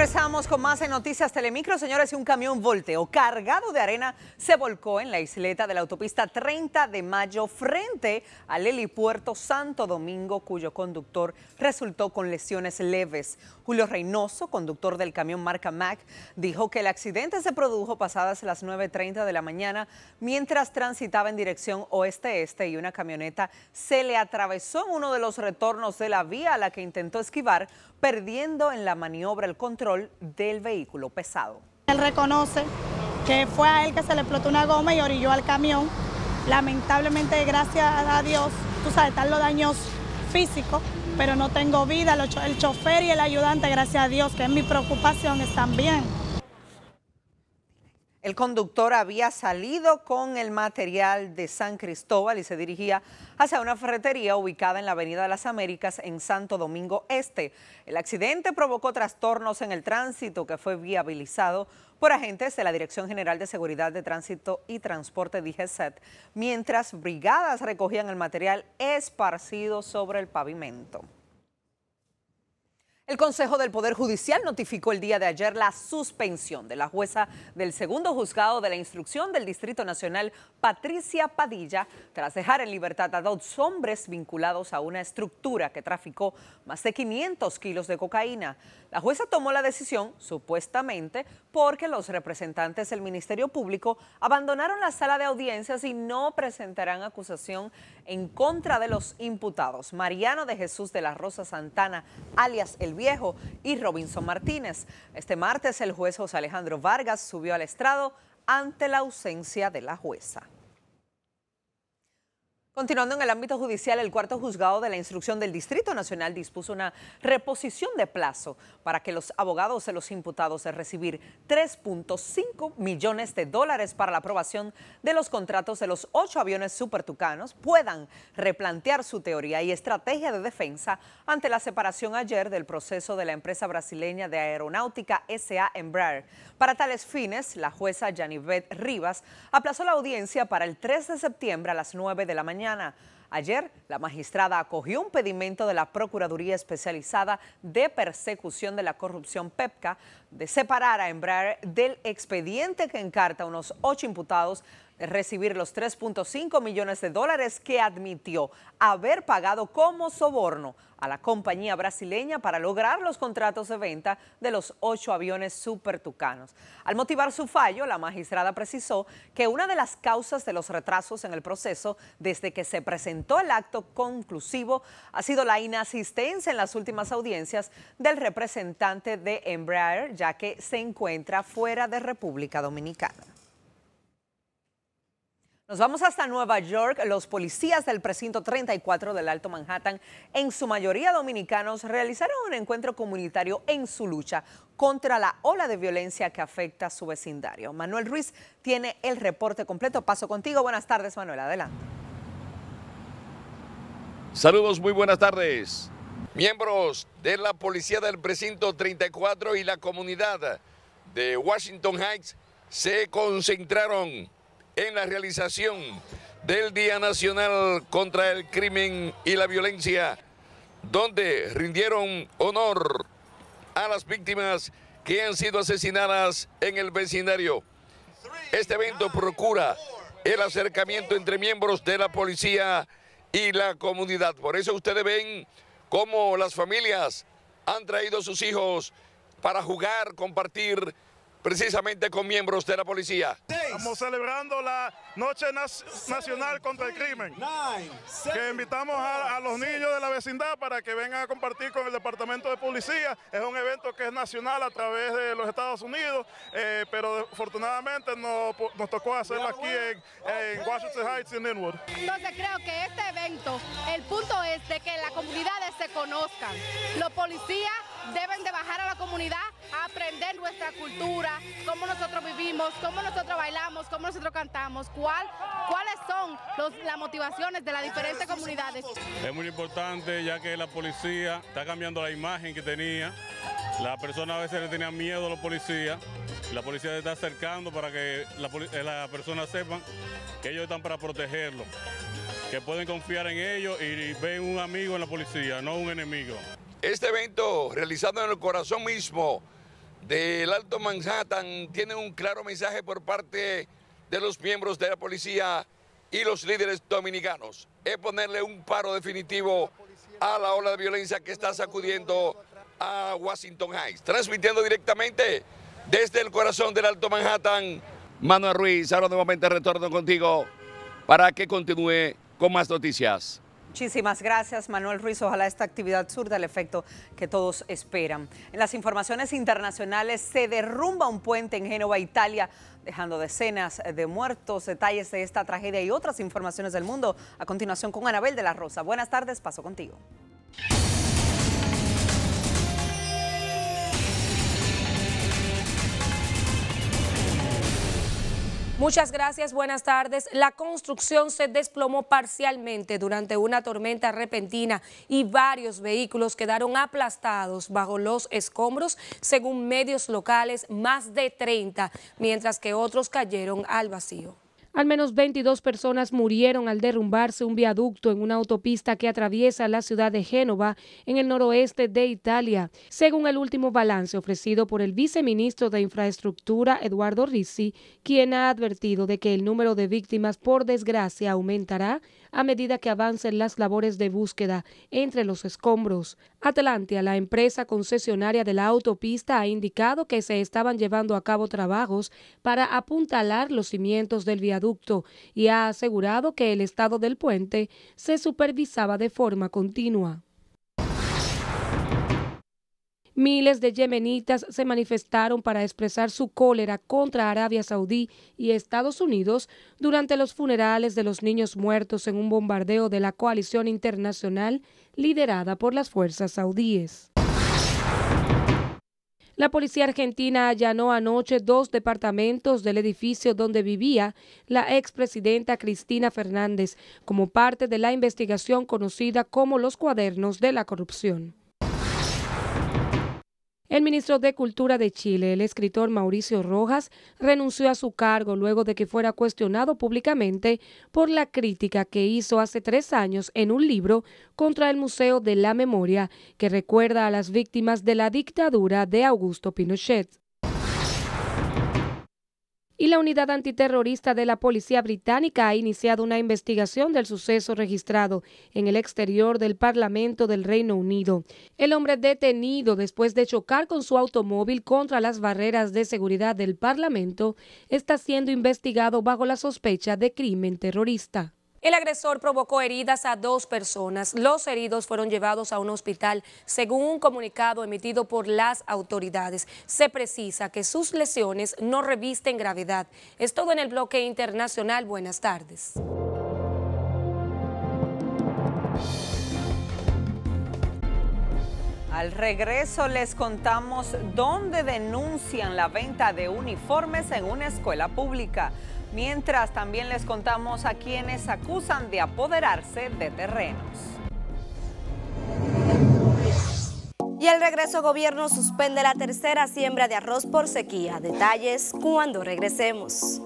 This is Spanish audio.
Regresamos con más en Noticias Telemicro. Señores, un camión volteo cargado de arena se volcó en la isleta de la autopista 30 de mayo frente al helipuerto Santo Domingo, cuyo conductor resultó con lesiones leves. Julio Reynoso, conductor del camión marca Mac, dijo que el accidente se produjo pasadas las 9.30 de la mañana mientras transitaba en dirección oeste-este y una camioneta se le atravesó en uno de los retornos de la vía a la que intentó esquivar, perdiendo en la maniobra el control del vehículo pesado. Él reconoce que fue a él que se le explotó una goma y orilló al camión. Lamentablemente, gracias a Dios, tú sabes, están los daños físicos, pero no tengo vida. El chofer y el ayudante, gracias a Dios, que es mi preocupación, están bien. El conductor había salido con el material de San Cristóbal y se dirigía hacia una ferretería ubicada en la Avenida de las Américas en Santo Domingo Este. El accidente provocó trastornos en el tránsito que fue viabilizado por agentes de la Dirección General de Seguridad de Tránsito y Transporte DGSET, mientras brigadas recogían el material esparcido sobre el pavimento. El Consejo del Poder Judicial notificó el día de ayer la suspensión de la jueza del segundo juzgado de la instrucción del Distrito Nacional, Patricia Padilla, tras dejar en libertad a dos hombres vinculados a una estructura que traficó más de 500 kilos de cocaína. La jueza tomó la decisión, supuestamente, porque los representantes del Ministerio Público abandonaron la sala de audiencias y no presentarán acusación en contra de los imputados. Mariano de Jesús de la Rosa Santana, alias El Viejo y Robinson Martínez. Este martes el juez José Alejandro Vargas subió al estrado ante la ausencia de la jueza. Continuando en el ámbito judicial, el cuarto juzgado de la instrucción del Distrito Nacional dispuso una reposición de plazo para que los abogados de los imputados de recibir 3.5 millones de dólares para la aprobación de los contratos de los ocho aviones supertucanos puedan replantear su teoría y estrategia de defensa ante la separación ayer del proceso de la empresa brasileña de aeronáutica S.A. Embraer. Para tales fines, la jueza Janivet Rivas aplazó la audiencia para el 3 de septiembre a las 9 de la mañana Ayer, la magistrada acogió un pedimento de la Procuraduría Especializada de Persecución de la Corrupción PEPCA de separar a Embraer del expediente que encarta a unos ocho imputados de recibir los 3.5 millones de dólares que admitió haber pagado como soborno a la compañía brasileña para lograr los contratos de venta de los ocho aviones Super Tucanos. Al motivar su fallo, la magistrada precisó que una de las causas de los retrasos en el proceso desde que se presentó el acto conclusivo ha sido la inasistencia en las últimas audiencias del representante de Embraer, ya que se encuentra fuera de República Dominicana. Nos vamos hasta Nueva York. Los policías del precinto 34 del Alto Manhattan, en su mayoría dominicanos, realizaron un encuentro comunitario en su lucha contra la ola de violencia que afecta a su vecindario. Manuel Ruiz tiene el reporte completo. Paso contigo. Buenas tardes, Manuel. Adelante. Saludos, muy buenas tardes. Miembros de la policía del precinto 34 y la comunidad de Washington Heights se concentraron en la realización del Día Nacional contra el Crimen y la Violencia, donde rindieron honor a las víctimas que han sido asesinadas en el vecindario. Este evento procura el acercamiento entre miembros de la policía y la comunidad. Por eso ustedes ven cómo las familias han traído a sus hijos para jugar, compartir precisamente con miembros de la policía. Estamos celebrando la Noche Nacional contra el Crimen, que invitamos a, los niños de la vecindad para que vengan a compartir con el Departamento de Policía. Es un evento que es nacional a través de los Estados Unidos, eh, pero afortunadamente nos, tocó hacerlo aquí en, Washington Heights y en Inwood. Entonces creo que este evento, el punto es de que las comunidades se conozcan. Los policías deben de bajar a la comunidad aprender nuestra cultura, cómo nosotros vivimos, cómo nosotros bailamos, cómo nosotros cantamos, cuál, cuáles son las motivaciones de las diferentes comunidades. Es muy importante ya que la policía está cambiando la imagen que tenía. ...la persona a veces le tenía miedo a los policías. La policía se está acercando para que eh, las la persona sepan que ellos están para protegerlos, que pueden confiar en ellos y ven un amigo en la policía, no un enemigo. Este evento realizado en el corazón mismo del Alto Manhattan tiene un claro mensaje por parte de los miembros de la policía y los líderes dominicanos. Es ponerle un paro definitivo a la ola de violencia que está sacudiendo a Washington Heights. Transmitiendo directamente desde el corazón del Alto Manhattan, Manuel Ruiz, ahora nuevamente retorno contigo para que continúe con más noticias. Muchísimas gracias, Manuel Ruiz. Ojalá esta actividad surda el efecto que todos esperan. En las informaciones internacionales se derrumba un puente en Génova, Italia, dejando decenas de muertos. Detalles de esta tragedia y otras informaciones del mundo a continuación con Anabel de la Rosa. Buenas tardes, paso contigo. Muchas gracias, buenas tardes. La construcción se desplomó parcialmente durante una tormenta repentina y varios vehículos quedaron aplastados bajo los escombros, según medios locales, más de 30, mientras que otros cayeron al vacío. Al menos 22 personas murieron al derrumbarse un viaducto en una autopista que atraviesa la ciudad de Génova, en el noroeste de Italia, según el último balance ofrecido por el viceministro de Infraestructura, Eduardo Rizzi, quien ha advertido de que el número de víctimas, por desgracia, aumentará a medida que avancen las labores de búsqueda entre los escombros. Atlantia, la empresa concesionaria de la autopista, ha indicado que se estaban llevando a cabo trabajos para apuntalar los cimientos del viaducto y ha asegurado que el estado del puente se supervisaba de forma continua. Miles de yemenitas se manifestaron para expresar su cólera contra Arabia Saudí y Estados Unidos durante los funerales de los niños muertos en un bombardeo de la coalición internacional liderada por las fuerzas saudíes. La policía argentina allanó anoche dos departamentos del edificio donde vivía la expresidenta Cristina Fernández como parte de la investigación conocida como los cuadernos de la corrupción. El ministro de Cultura de Chile, el escritor Mauricio Rojas, renunció a su cargo luego de que fuera cuestionado públicamente por la crítica que hizo hace tres años en un libro contra el Museo de la Memoria que recuerda a las víctimas de la dictadura de Augusto Pinochet y la unidad antiterrorista de la Policía Británica ha iniciado una investigación del suceso registrado en el exterior del Parlamento del Reino Unido. El hombre detenido después de chocar con su automóvil contra las barreras de seguridad del Parlamento está siendo investigado bajo la sospecha de crimen terrorista. El agresor provocó heridas a dos personas. Los heridos fueron llevados a un hospital, según un comunicado emitido por las autoridades. Se precisa que sus lesiones no revisten gravedad. Es todo en el bloque internacional. Buenas tardes. Al regreso les contamos dónde denuncian la venta de uniformes en una escuela pública. Mientras también les contamos a quienes acusan de apoderarse de terrenos. Y el regreso gobierno suspende la tercera siembra de arroz por sequía. Detalles cuando regresemos.